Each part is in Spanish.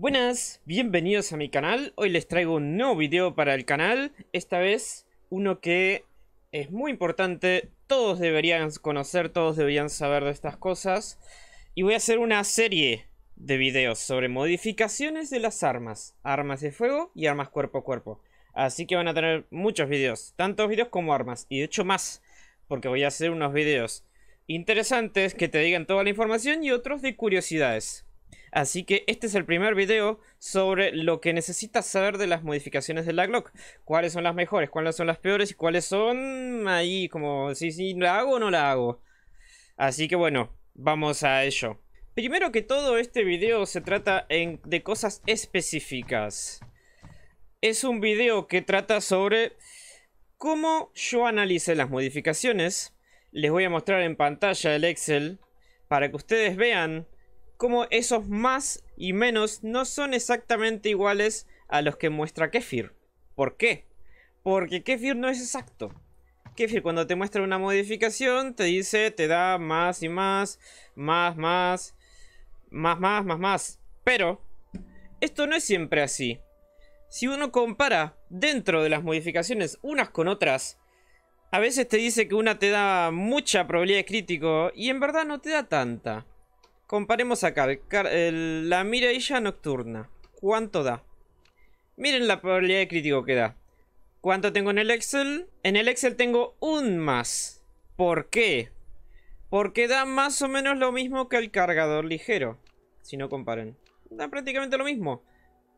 Buenas, bienvenidos a mi canal. Hoy les traigo un nuevo video para el canal. Esta vez uno que es muy importante. Todos deberían conocer, todos deberían saber de estas cosas. Y voy a hacer una serie de videos sobre modificaciones de las armas. Armas de fuego y armas cuerpo a cuerpo. Así que van a tener muchos videos. Tantos videos como armas. Y de hecho más. Porque voy a hacer unos videos interesantes que te digan toda la información y otros de curiosidades. Así que este es el primer video sobre lo que necesitas saber de las modificaciones de la Glock. Cuáles son las mejores, cuáles son las peores y cuáles son ahí como si la hago o no la hago. Así que bueno, vamos a ello. Primero que todo este video se trata de cosas específicas. Es un video que trata sobre cómo yo analice las modificaciones. Les voy a mostrar en pantalla el Excel para que ustedes vean como esos más y menos no son exactamente iguales a los que muestra Kefir. ¿Por qué? Porque Kefir no es exacto. Kefir cuando te muestra una modificación te dice, te da más y más, más, más, más, más, más, más. Pero esto no es siempre así. Si uno compara dentro de las modificaciones unas con otras, a veces te dice que una te da mucha probabilidad de crítico y en verdad no te da tanta. Comparemos acá la mirilla nocturna. ¿Cuánto da? Miren la probabilidad de crítico que da. ¿Cuánto tengo en el Excel? En el Excel tengo un más. ¿Por qué? Porque da más o menos lo mismo que el cargador ligero. Si no comparen. Da prácticamente lo mismo.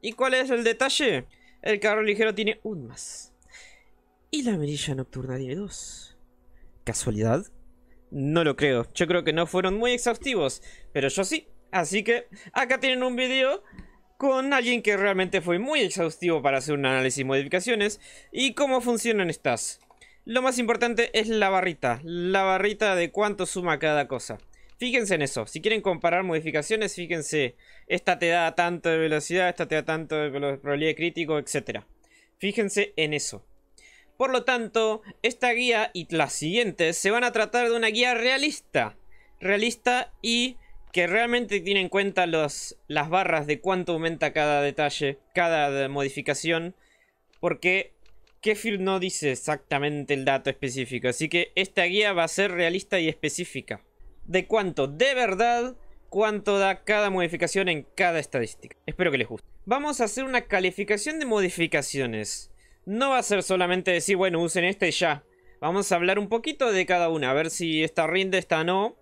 ¿Y cuál es el detalle? El cargador ligero tiene un más. Y la mirilla nocturna tiene dos. ¿Casualidad? No lo creo. Yo creo que no fueron muy exhaustivos, pero yo sí. Así que acá tienen un video con alguien que realmente fue muy exhaustivo para hacer un análisis y modificaciones y cómo funcionan estas. Lo más importante es la barrita, la barrita de cuánto suma cada cosa. Fíjense en eso, si quieren comparar modificaciones, fíjense, esta te da tanto de velocidad, esta te da tanto de probabilidad de crítico, etc. Fíjense en eso. Por lo tanto, esta guía y las siguientes se van a tratar de una guía realista. Realista y que realmente tiene en cuenta las barras de cuánto aumenta cada detalle, cada modificación. Porque Kefir no dice exactamente el dato específico. Así que esta guía va a ser realista y específica. De cuánto de verdad, cuánto da cada modificación en cada estadística. Espero que les guste. Vamos a hacer una calificación de modificaciones. No va a ser solamente decir, bueno, usen este y ya. Vamos a hablar un poquito de cada una, a ver si esta rinde, esta no.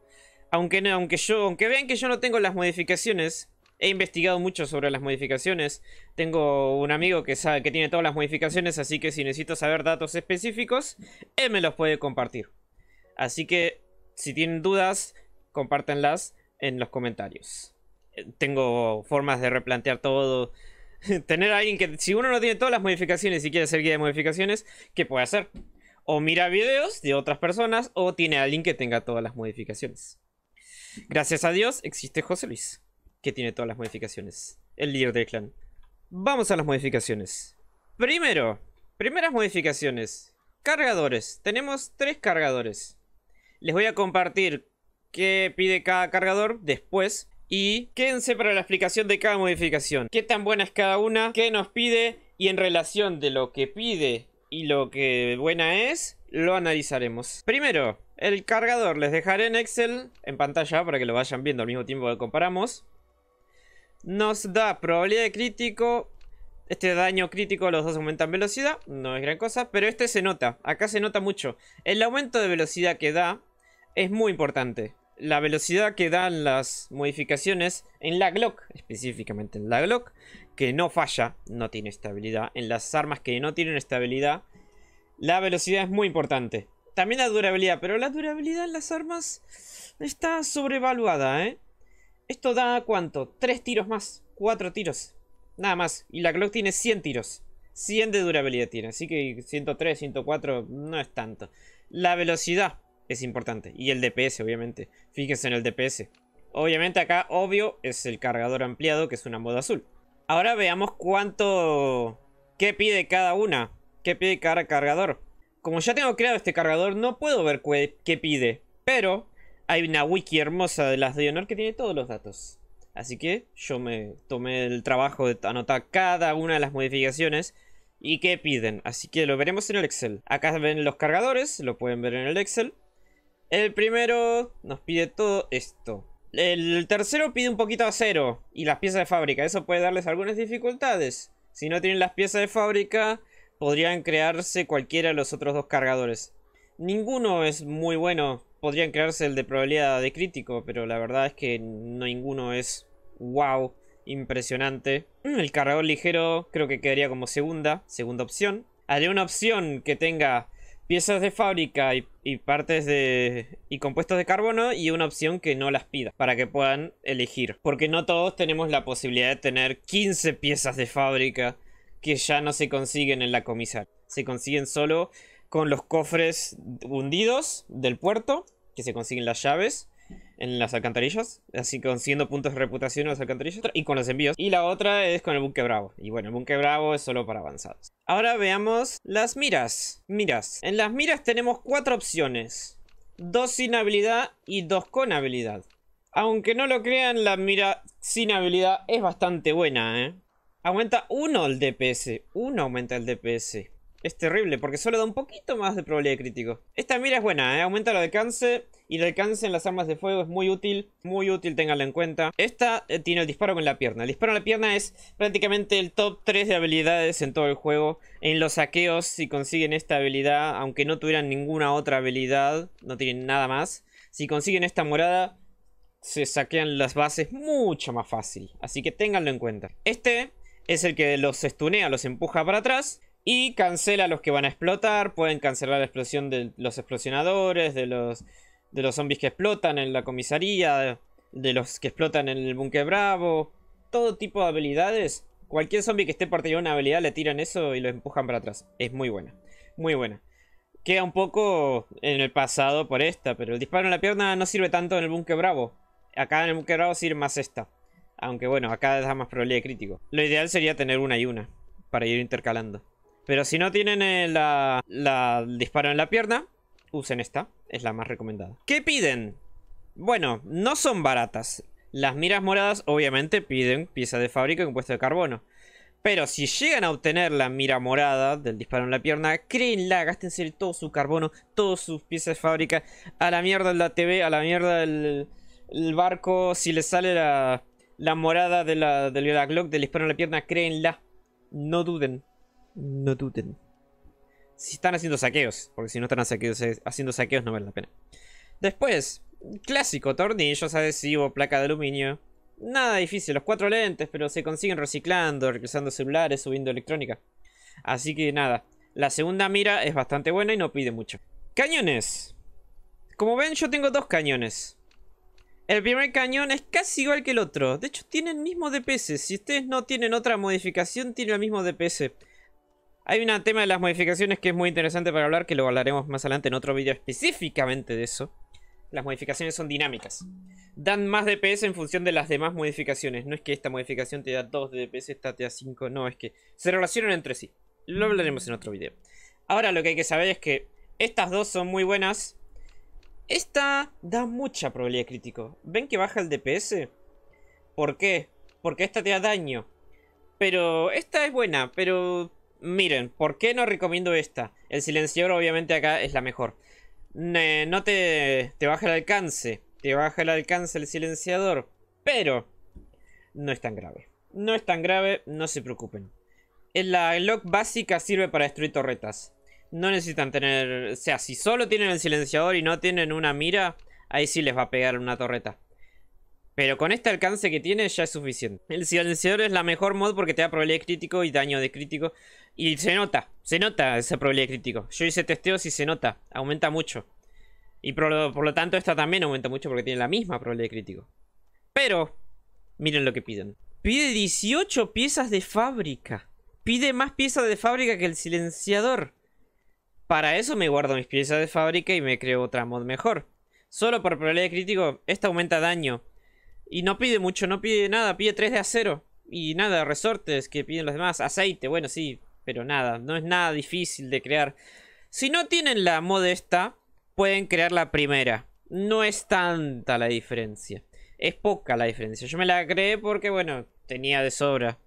Aunque, no, aunque, yo, aunque vean que yo no tengo las modificaciones, he investigado mucho sobre las modificaciones. Tengo un amigo que sabe que tiene todas las modificaciones, así que si necesito saber datos específicos, él me los puede compartir. Así que si tienen dudas, compártanlas en los comentarios. Eh, tengo formas de replantear todo, tener a alguien que, si uno no tiene todas las modificaciones y quiere hacer guía de modificaciones, ¿qué puede hacer? O mira videos de otras personas o tiene a alguien que tenga todas las modificaciones. Gracias a Dios existe José Luis, que tiene todas las modificaciones. El líder del clan. Vamos a las modificaciones. Primero, primeras modificaciones. Cargadores. Tenemos tres cargadores. Les voy a compartir qué pide cada cargador después y quédense para la explicación de cada modificación. Qué tan buena es cada una, qué nos pide y en relación de lo que pide y lo que buena es, lo analizaremos. Primero, el cargador. Les dejaré en Excel en pantalla para que lo vayan viendo al mismo tiempo que comparamos. Nos da probabilidad de crítico. Este daño crítico, los dos aumentan velocidad. No es gran cosa, pero este se nota. Acá se nota mucho. El aumento de velocidad que da es muy importante la velocidad que dan las modificaciones en la Glock, específicamente en la Glock, que no falla, no tiene estabilidad. En las armas que no tienen estabilidad, la velocidad es muy importante. También la durabilidad, pero la durabilidad en las armas está sobrevaluada, ¿eh? Esto da cuánto? Tres tiros más, cuatro tiros, nada más. Y la Glock tiene 100 tiros, 100 de durabilidad tiene, así que 103, 104 no es tanto. La velocidad, es importante. Y el DPS, obviamente. Fíjense en el DPS. Obviamente acá, obvio, es el cargador ampliado, que es una moda azul. Ahora veamos cuánto... ¿Qué pide cada una? ¿Qué pide cada cargador? Como ya tengo creado este cargador, no puedo ver qué pide. Pero hay una wiki hermosa de las de honor que tiene todos los datos. Así que yo me tomé el trabajo de anotar cada una de las modificaciones y qué piden. Así que lo veremos en el Excel. Acá ven los cargadores, lo pueden ver en el Excel. El primero nos pide todo esto. El tercero pide un poquito de acero y las piezas de fábrica. Eso puede darles algunas dificultades. Si no tienen las piezas de fábrica, podrían crearse cualquiera de los otros dos cargadores. Ninguno es muy bueno. Podrían crearse el de probabilidad de crítico, pero la verdad es que no, ninguno es wow, impresionante. Mm, el cargador ligero creo que quedaría como segunda, segunda opción. Haré una opción que tenga piezas de fábrica y, partes de y compuestos de carbono y una opción que no las pida para que puedan elegir porque no todos tenemos la posibilidad de tener 15 piezas de fábrica que ya no se consiguen en la comisaría se consiguen solo con los cofres hundidos del puerto que se consiguen las llaves en las alcantarillas, así consiguiendo puntos de reputación en las alcantarillas y con los envíos. Y la otra es con el buque bravo. Y bueno, el buque bravo es solo para avanzados. Ahora veamos las miras. Miras. En las miras tenemos cuatro opciones. Dos sin habilidad y dos con habilidad. Aunque no lo crean, la mira sin habilidad es bastante buena, ¿eh? Aumenta uno el DPS. Uno aumenta el DPS. Es terrible, porque solo da un poquito más de probabilidad de crítico. Esta mira es buena, ¿eh? aumenta el alcance. Y el alcance en las armas de fuego es muy útil. Muy útil, tenganlo en cuenta. Esta eh, tiene el disparo con la pierna. El disparo en la pierna es prácticamente el top 3 de habilidades en todo el juego. En los saqueos, si consiguen esta habilidad, aunque no tuvieran ninguna otra habilidad, no tienen nada más. Si consiguen esta morada, se saquean las bases mucho más fácil. Así que ténganlo en cuenta. Este es el que los estunea, los empuja para atrás. Y cancela a los que van a explotar. Pueden cancelar la explosión de los explosionadores, de los, de los zombies que explotan en la comisaría, de los que explotan en el búnker bravo. Todo tipo de habilidades. Cualquier zombie que esté partiendo una habilidad le tiran eso y lo empujan para atrás. Es muy buena. Muy buena. Queda un poco en el pasado por esta, pero el disparo en la pierna no sirve tanto en el búnker bravo. Acá en el búnker bravo sirve más esta. Aunque bueno, acá da más probabilidad de crítico. Lo ideal sería tener una y una para ir intercalando. Pero si no tienen eh, el, la, disparo en la pierna, usen esta. Es la más recomendada. ¿Qué piden? Bueno, no son baratas. Las miras moradas obviamente piden pieza de fábrica compuesto de carbono. Pero si llegan a obtener la mira morada del disparo en la pierna, créenla, gástense todo su carbono, todas sus piezas de fábrica, a la mierda la TV, a la mierda el, barco, si les sale la, morada de la, Glock del disparo en la pierna, créenla, no duden no tuten. Si están haciendo saqueos, porque si no están eh, haciendo saqueos no vale la pena. Después, clásico, tornillos, adhesivo, placa de aluminio. Nada difícil, los cuatro lentes, pero se consiguen reciclando, regresando celulares, subiendo electrónica. Así que nada, la segunda mira es bastante buena y no pide mucho. Cañones. Como ven, yo tengo dos cañones. El primer cañón es casi igual que el otro. De hecho, tiene el mismo DPS. Si ustedes no tienen otra modificación, tiene el mismo DPS. Hay un tema de las modificaciones que es muy interesante para hablar, que lo hablaremos más adelante en otro video específicamente de eso. Las modificaciones son dinámicas. Dan más DPS en función de las demás modificaciones. No es que esta modificación te da 2 DPS, esta te da 5. No, es que se relacionan entre sí. Lo hablaremos en otro video. Ahora lo que hay que saber es que estas dos son muy buenas. Esta da mucha probabilidad crítico. ¿Ven que baja el DPS? ¿Por qué? Porque esta te da daño. Pero esta es buena, pero Miren, ¿por qué no recomiendo esta? El silenciador obviamente acá es la mejor. no te, te baja el alcance. Te baja el alcance el silenciador. Pero no es tan grave. No es tan grave, no se preocupen. Eh, la lock básica sirve para destruir torretas. No necesitan tener... O sea, si solo tienen el silenciador y no tienen una mira, ahí sí les va a pegar una torreta. Pero con este alcance que tiene ya es suficiente. El silenciador es la mejor mod porque te da probabilidad de crítico y daño de crítico. Y se nota, se nota esa probabilidad de crítico. Yo hice testeos y se nota, aumenta mucho. Y por lo, tanto esta también aumenta mucho porque tiene la misma probabilidad de crítico. Pero, miren lo que piden. Pide 18 piezas de fábrica. Pide más piezas de fábrica que el silenciador. Para eso me guardo mis piezas de fábrica y me creo otra mod mejor. Solo por probabilidad de crítico, esta aumenta daño. Y no pide mucho, no pide nada, pide 3 de acero. Y nada, resortes que piden los demás. Aceite, bueno, sí, pero nada, no es nada difícil de crear. Si no tienen la modesta, pueden crear la primera. No es tanta la diferencia. Es poca la diferencia. Yo me la creé porque, bueno, tenía de sobra.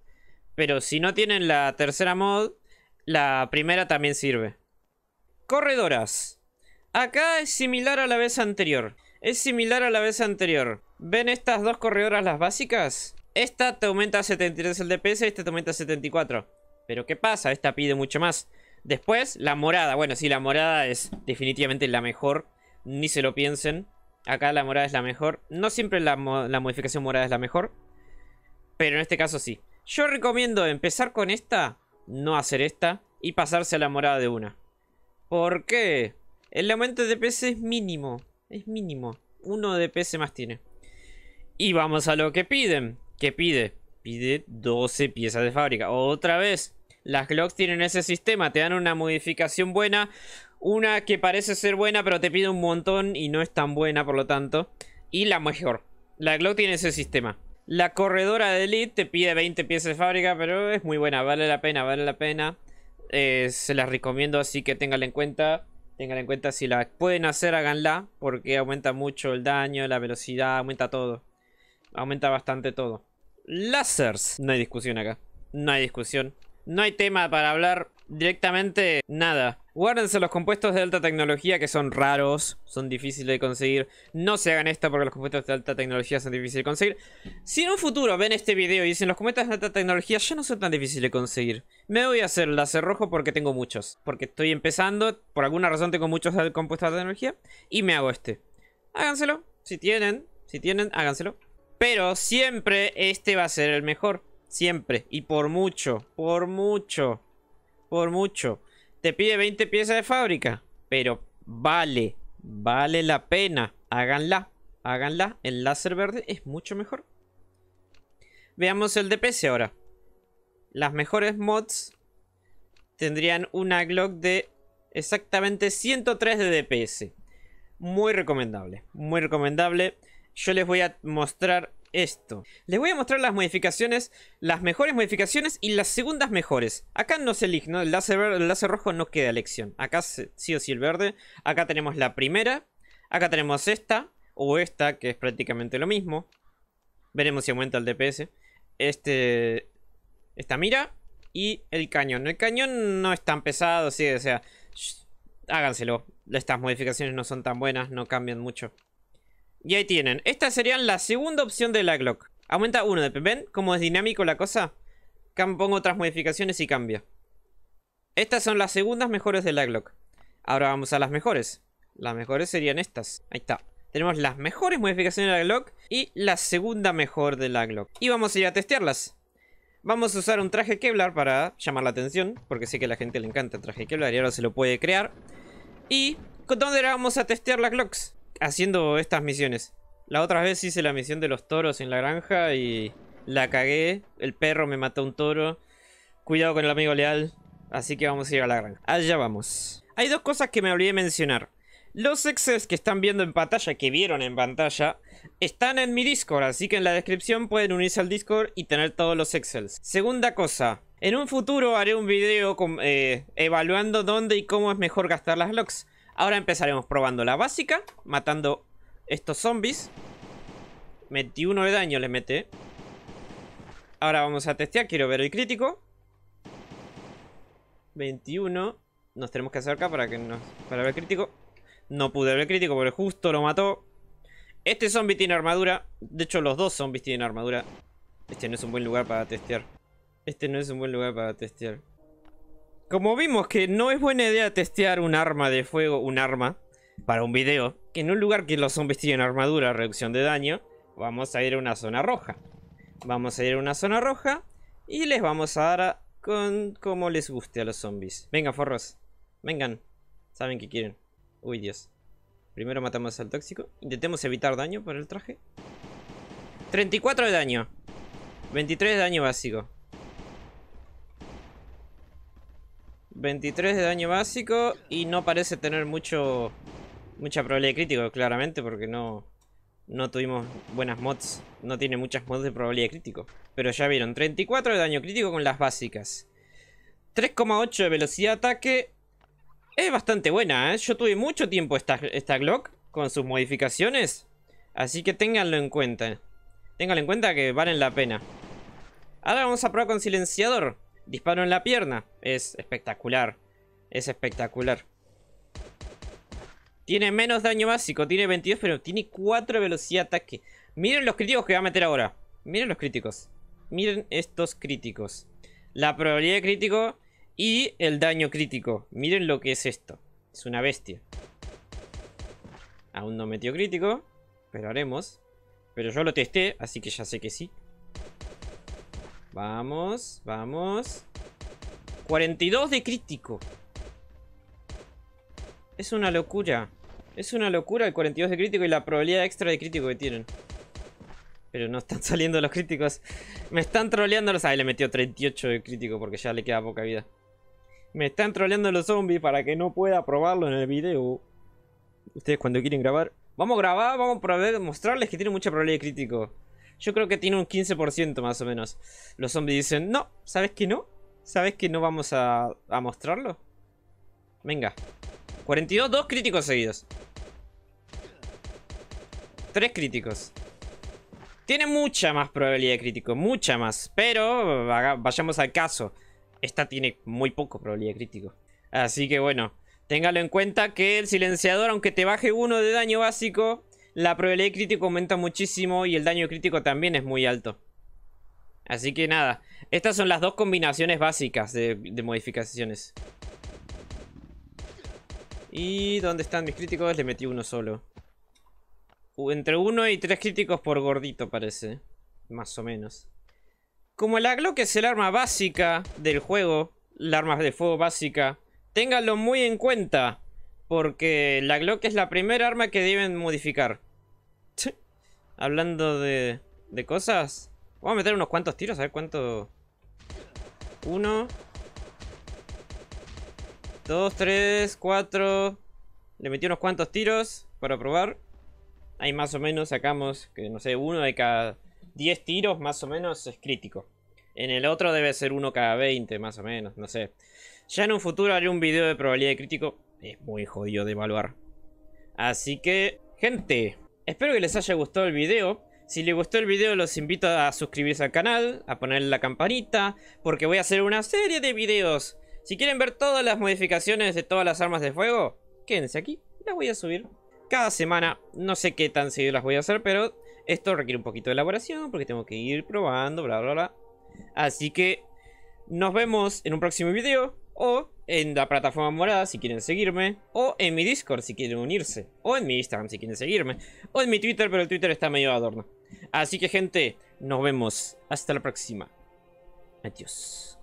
Pero si no tienen la tercera mod, la primera también sirve. Corredoras. Acá es similar a la vez anterior. Es similar a la vez anterior. ¿Ven estas dos corredoras las básicas? Esta te aumenta 73 el DPS y esta te aumenta 74. Pero ¿qué pasa? Esta pide mucho más. Después, la morada. Bueno, sí, la morada es definitivamente la mejor. Ni se lo piensen. Acá la morada es la mejor. No siempre la, modificación morada es la mejor. Pero en este caso sí. Yo recomiendo empezar con esta, no hacer esta y pasarse a la morada de una. ¿Por qué? El aumento de DPS es mínimo. Es mínimo. Uno de DPS más tiene. Y vamos a lo que piden. ¿Qué pide? Pide 12 piezas de fábrica. Otra vez, las Glocks tienen ese sistema. Te dan una modificación buena. Una que parece ser buena, pero te pide un montón y no es tan buena, por lo tanto. Y la mejor. La Glock tiene ese sistema. La corredora de Elite te pide 20 piezas de fábrica, pero es muy buena. Vale la pena, vale la pena. Eh, se las recomiendo, así que ténganla en cuenta. Ténganla en cuenta, si la pueden hacer, háganla. Porque aumenta mucho el daño, la velocidad, aumenta todo aumenta bastante todo. Lásers. No hay discusión acá. No hay discusión. No hay tema para hablar directamente nada. Guárdense los compuestos de alta tecnología que son raros, son difíciles de conseguir. No se hagan esto porque los compuestos de alta tecnología son difíciles de conseguir. Si en un futuro ven este video y dicen los compuestos de alta tecnología ya no son tan difíciles de conseguir, me voy a hacer láser rojo porque tengo muchos. Porque estoy empezando, por alguna razón tengo muchos compuestos de alta tecnología y me hago este. Háganselo, si tienen, si tienen, háganselo. Pero siempre este va a ser el mejor. Siempre. Y por mucho. Por mucho. Por mucho. Te pide 20 piezas de fábrica. Pero vale. Vale la pena. Háganla. Háganla. El láser verde es mucho mejor. Veamos el DPS ahora. Las mejores mods tendrían una Glock de exactamente 103 de DPS. Muy recomendable. Muy recomendable yo les voy a mostrar esto. Les voy a mostrar las modificaciones, las mejores modificaciones y las segundas mejores. Acá no se elige, ¿no? El láser, rojo no queda elección. Acá sí o sí el verde. Acá tenemos la primera. Acá tenemos esta o esta, que es prácticamente lo mismo. Veremos si aumenta el DPS. Este, esta mira y el cañón. El cañón no es tan pesado, sí, o sea, háganselo. Estas modificaciones no son tan buenas, no cambian mucho. Y ahí tienen. Esta sería la segunda opción de la Glock. Aumenta uno. de ¿Ven cómo es dinámico la cosa? Pongo otras modificaciones y cambia. Estas son las segundas mejores de la Glock. Ahora vamos a las mejores. Las mejores serían estas. Ahí está. Tenemos las mejores modificaciones de la Glock y la segunda mejor de la Glock. Y vamos a ir a testearlas. Vamos a usar un traje Kevlar para llamar la atención, porque sé que a la gente le encanta el traje Kevlar y ahora se lo puede crear. Y, ¿dónde vamos a testear las Glocks? haciendo estas misiones. La otra vez hice la misión de los toros en la granja y la cagué. El perro me mató un toro. Cuidado con el amigo leal. Así que vamos a ir a la granja. Allá vamos. Hay dos cosas que me olvidé mencionar. Los excels que están viendo en pantalla, que vieron en pantalla, están en mi Discord, así que en la descripción pueden unirse al Discord y tener todos los excels. Segunda cosa, en un futuro haré un video eh, evaluando dónde y cómo es mejor gastar las logs. Ahora empezaremos probando la básica, matando estos zombies. 21 de daño le mete. Ahora vamos a testear, quiero ver el crítico. 21. Nos tenemos que acercar para que nos para ver el crítico. No pude ver el crítico porque justo lo mató. Este zombie tiene armadura. De hecho, los dos zombies tienen armadura. Este no es un buen lugar para testear. Este no es un buen lugar para testear. Como vimos que no es buena idea testear un arma de fuego, un arma, para un video, que en un lugar que los zombies tienen armadura, reducción de daño, vamos a ir a una zona roja. Vamos a ir a una zona roja y les vamos a dar con como les guste a los zombies. Venga, forros. Vengan. Saben que quieren. Uy, Dios. Primero matamos al tóxico. Intentemos evitar daño por el traje. 34 de daño. 23 de daño básico. 23 de daño básico y no parece tener mucho mucha probabilidad de crítico, claramente, porque no, no tuvimos buenas mods. No tiene muchas mods de probabilidad de crítico. Pero ya vieron, 34 de daño crítico con las básicas. 3,8 de velocidad de ataque. Es bastante buena, ¿eh? Yo tuve mucho tiempo esta, esta Glock con sus modificaciones. Así que ténganlo en cuenta. Ténganlo en cuenta que valen la pena. Ahora vamos a probar con silenciador. Disparo en la pierna. Es espectacular. Es espectacular. Tiene menos daño básico. Tiene 22, pero tiene 4 de velocidad de ataque. Miren los críticos que va a meter ahora. Miren los críticos. Miren estos críticos. La probabilidad de crítico y el daño crítico. Miren lo que es esto. Es una bestia. Aún no metió crítico. Pero haremos. Pero yo lo testé, así que ya sé que sí. Vamos, vamos. 42 de crítico. Es una locura. Es una locura el 42 de crítico y la probabilidad extra de crítico que tienen. Pero no están saliendo los críticos. Me están troleando los... le metió 38 de crítico porque ya le queda poca vida. Me están troleando los zombies para que no pueda probarlo en el video. Ustedes cuando quieren grabar... Vamos a grabar, vamos a mostrarles que tiene mucha probabilidad de crítico. Yo creo que tiene un 15% más o menos. Los zombies dicen, no, ¿sabes que no? ¿Sabes que no vamos a, mostrarlo? Venga. 42, dos críticos seguidos. Tres críticos. Tiene mucha más probabilidad de crítico, mucha más. Pero vayamos al caso. Esta tiene muy poco probabilidad de crítico. Así que bueno, téngalo en cuenta que el silenciador, aunque te baje uno de daño básico, la probabilidad de crítico aumenta muchísimo y el daño crítico también es muy alto. Así que nada, estas son las dos combinaciones básicas de, de modificaciones. ¿Y dónde están mis críticos? Le metí uno solo. Entre uno y tres críticos por gordito parece. Más o menos. Como la Glock es el arma básica del juego, la arma de fuego básica, ténganlo muy en cuenta. Porque la Glock es la primera arma que deben modificar. Hablando de, cosas. Vamos a meter unos cuantos tiros, a ver cuánto... Uno. Dos, tres, cuatro... Le metí unos cuantos tiros para probar. Ahí más o menos sacamos, que no sé, uno de cada diez tiros más o menos es crítico. En el otro debe ser uno cada 20 más o menos, no sé. Ya en un futuro haré un video de probabilidad de crítico es muy jodido de evaluar. Así que, gente, espero que les haya gustado el video. Si les gustó el video los invito a suscribirse al canal, a poner la campanita, porque voy a hacer una serie de videos. Si quieren ver todas las modificaciones de todas las armas de fuego, quédense aquí, las voy a subir. Cada semana, no sé qué tan seguido las voy a hacer, pero esto requiere un poquito de elaboración, porque tengo que ir probando, bla, bla, bla. Así que nos vemos en un próximo video, o en la plataforma morada si quieren seguirme, o en mi Discord si quieren unirse, o en mi Instagram si quieren seguirme, o en mi Twitter, pero el Twitter está medio adorno. Así que gente, nos vemos. Hasta la próxima. Adiós.